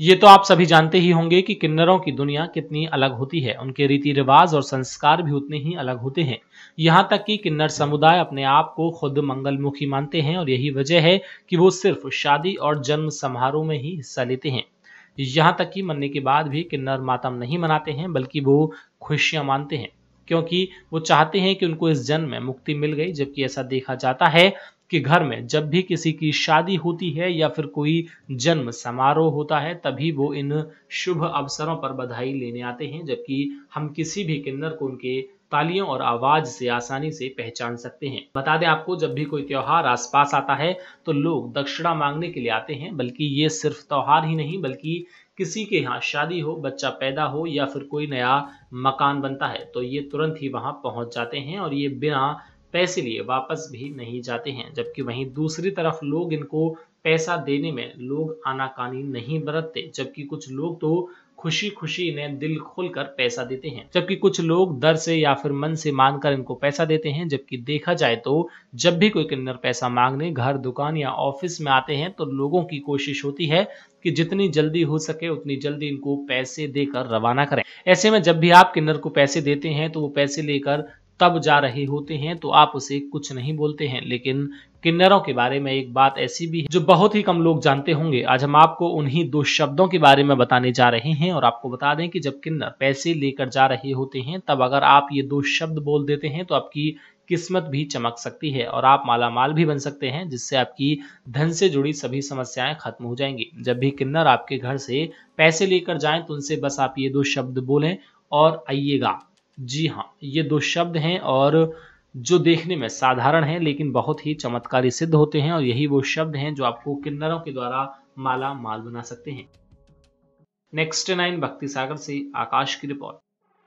ये तो आप सभी जानते ही होंगे कि किन्नरों की दुनिया कितनी अलग होती है उनके रीति रिवाज और संस्कार भी उतने ही अलग होते हैं यहाँ तक कि किन्नर समुदाय अपने आप को खुद मंगलमुखी मानते हैं और यही वजह है कि वो सिर्फ शादी और जन्म समारोह में ही हिस्सा लेते हैं यहाँ तक कि मरने के बाद भी किन्नर मातम नहीं मनाते हैं बल्कि वो खुशियाँ मानते हैं क्योंकि वो चाहते हैं कि उनको इस जन्म में मुक्ति मिल गई जबकि ऐसा देखा जाता है कि घर में जब भी किसी की शादी होती है या फिर कोई जन्म समारोह होता है तभी वो इन शुभ अवसरों पर बधाई लेने आते हैं जबकि हम किसी भी किन्नर को उनके तालियों और आवाज से आसानी से पहचान सकते हैं बता दें आपको जब भी कोई त्योहार आसपास आता है तो लोग दक्षिणा मांगने के लिए आते हैं बल्कि ये सिर्फ त्योहार ही नहीं बल्कि किसी के यहाँ शादी हो बच्चा पैदा हो या फिर कोई नया मकान बनता है तो ये तुरंत ही वहाँ पहुँच जाते हैं और ये बिना पैसे लिए वापस भी नहीं जाते हैं जबकि वहीं दूसरी तरफ लोग इनको पैसा देने में लोग आनाकानी नहीं बरतते जबकि कुछ लोग तो खुशी खुशी इन्हें दिल खोलकर पैसा देते हैं जबकि कुछ लोग दर से या फिर मन से मानकर इनको पैसा देते हैं जबकि देखा जाए तो जब भी कोई किन्नर पैसा मांगने घर दुकान या ऑफिस में आते हैं तो लोगों की कोशिश होती है कि जितनी जल्दी हो सके उतनी जल्दी इनको पैसे देकर रवाना करें ऐसे में जब भी आप किन्नर को पैसे देते हैं तो वो पैसे लेकर तब जा रहे होते हैं तो आप उसे कुछ नहीं बोलते हैं लेकिन किन्नरों के बारे में एक बात ऐसी भी है जो बहुत ही कम लोग जानते होंगे आज हम आपको उन्हीं दो शब्दों के बारे में बताने जा रहे हैं और आपको बता दें कि जब किन्नर पैसे लेकर जा रहे होते हैं तब अगर आप ये दो शब्द बोल देते हैं तो आपकी किस्मत भी चमक सकती है और आप माला माल भी बन सकते हैं जिससे आपकी धन से जुड़ी सभी समस्याएं खत्म हो जाएंगी जब भी किन्नर आपके घर से पैसे लेकर जाएं तो उनसे बस आप ये दो शब्द बोलें और आइएगा जी हाँ ये दो शब्द हैं और जो देखने में साधारण हैं लेकिन बहुत ही चमत्कारी सिद्ध होते हैं और यही वो शब्द हैं जो आपको किन्नरों के द्वारा माला माल बना सकते हैं नेक्स्ट नाइन भक्ति सागर से आकाश की रिपोर्ट